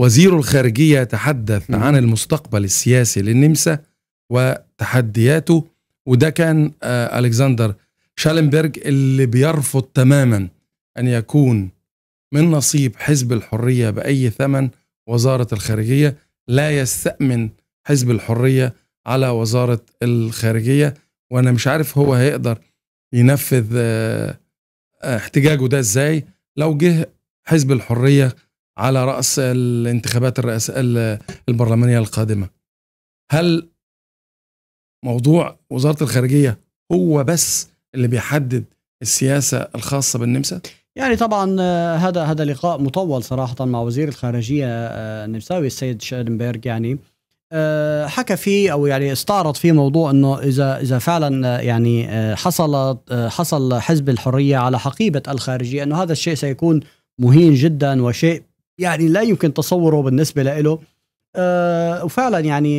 وزير الخارجية م. عن المستقبل السياسي للنمسا وتحدياته وده كان آه، ألكسندر شالنبرج اللي بيرفض تماما أن يكون من نصيب حزب الحرية بأي ثمن وزارة الخارجية لا يستأمن حزب الحرية على وزارة الخارجية وأنا مش عارف هو هيقدر ينفذ آه، آه، احتجاجه ده إزاي لو جه حزب الحرية على رأس الانتخابات الرئاسية البرلمانية القادمة هل موضوع وزارة الخارجية هو بس اللي بيحدد السياسة الخاصة بالنمسا؟ يعني طبعا آه، هذا هذا لقاء مطول صراحة مع وزير الخارجية آه، النمساوي السيد شادنبرغ يعني آه، حكى فيه او يعني استعرض فيه موضوع انه اذا اذا فعلا يعني حصل حصل حزب الحريه على حقيبه الخارجيه انه هذا الشيء سيكون مهين جدا وشيء يعني لا يمكن تصوره بالنسبه له آه وفعلا يعني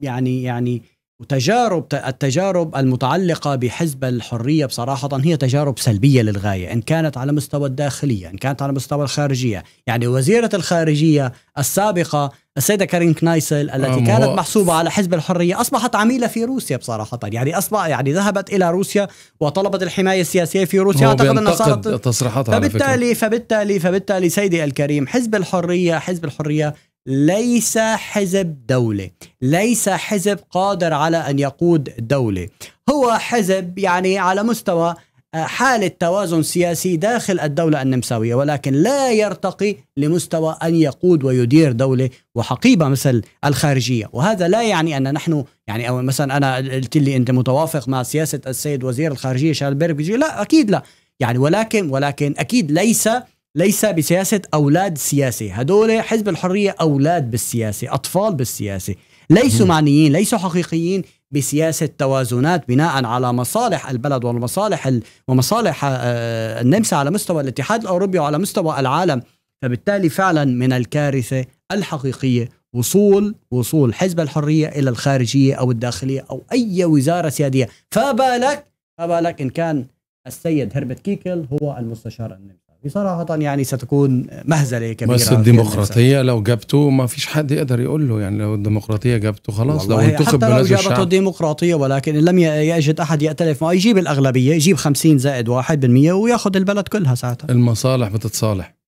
يعني يعني وتجارب التجارب المتعلقه بحزب الحريه بصراحه هي تجارب سلبيه للغايه ان كانت على مستوى الداخليه ان كانت على مستوى الخارجيه يعني وزيره الخارجيه السابقه السيده كارين كنايسل التي كانت محسوبه على حزب الحريه اصبحت عميله في روسيا بصراحه يعني اصبح يعني ذهبت الى روسيا وطلبت الحمايه السياسيه في روسيا اعتقد انها صارت فبالتالي فبالتالي فبالتالي سيدي الكريم حزب الحريه حزب الحريه ليس حزب دولة ليس حزب قادر على أن يقود دولة هو حزب يعني على مستوى آه، حالة توازن سياسي داخل الدولة النمساوية ولكن لا يرتقي لمستوى أن يقود ويدير دولة وحقيبة مثل الخارجية وهذا لا يعني أن نحن يعني أو مثلا أنا قلت لي أنت متوافق مع سياسة السيد وزير الخارجية شالبرج لا أكيد لا يعني ولكن ولكن أكيد ليس ليس بسياسة أولاد سياسة هدول حزب الحرية أولاد بالسياسة أطفال بالسياسة ليسوا معنيين ليسوا حقيقيين بسياسة توازنات بناء على مصالح البلد والمصالح ال... ومصالح آه، آه، النمسا على مستوى الاتحاد الأوروبي وعلى مستوى العالم فبالتالي فعلا من الكارثة الحقيقية وصول وصول حزب الحرية إلى الخارجية أو الداخلية أو أي وزارة سيادية فبالك فبالك إن كان السيد هربت كيكل هو المستشار النمسا بصراحة يعني ستكون مهزلة كبيرة بس الديمقراطية لو جابته ما فيش حد يقدر يقول له يعني لو الديمقراطية جابته خلاص لو انتخب حتى لو جابته الديمقراطية ولكن لم يجد أحد يأتلف معه يجيب الأغلبية يجيب 50 زائد 1% وياخذ البلد كلها ساعتها المصالح بتتصالح